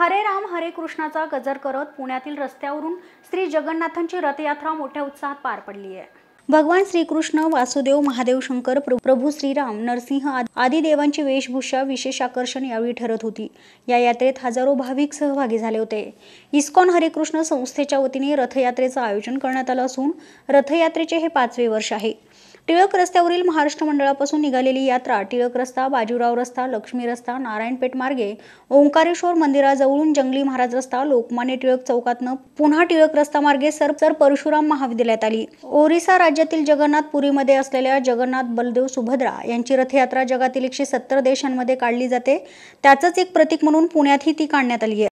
हरे राम हरे कृष्णाचा गजर करत पुण्यातील रस्त्यावरून श्री जगन्नाथांची रथयात्रा मोठ्या उत्साहात पार पडली आहे भगवान श्रीकृष्ण वासुदेव महादेव शंकर प्रभू श्रीराम नरसिंह आदी देवांची वेशभूषा विशेष आकर्षण यावेळी ठरत होती या यात्रेत हजारो भाविक सहभागी झाले होते इस्कॉन कृष्ण संस्थेच्या वतीने रथयात्रेचं आयोजन करण्यात आलं असून रथयात्रेचे हे पाचवे वर्ष आहे टिळक रस्त्यावरील महाराष्ट्र मंडळापासून निघालेली यात्रा टिळक रस्ता बाजीराव रस्ता लक्ष्मी रस्ता नारायणपेठ मार्गे ओंकारेश्वर मंदिराजवळून जंगली महाराज रस्ता लोकमान्य टिळक चौकातनं पुन्हा टिळक रस्ता मार्गे सर परशुराम महाविद्यालयात आली ओरिसा राज्यातील जगन्नाथ मध्ये असलेल्या जगन्नाथ बलदेव सुभद्रा यांची रथयात्रा जगातील एकशे सत्तर देशांमध्ये काढली जाते त्याचंच एक प्रतीक म्हणून पुण्यातही ती काढण्यात आली आहे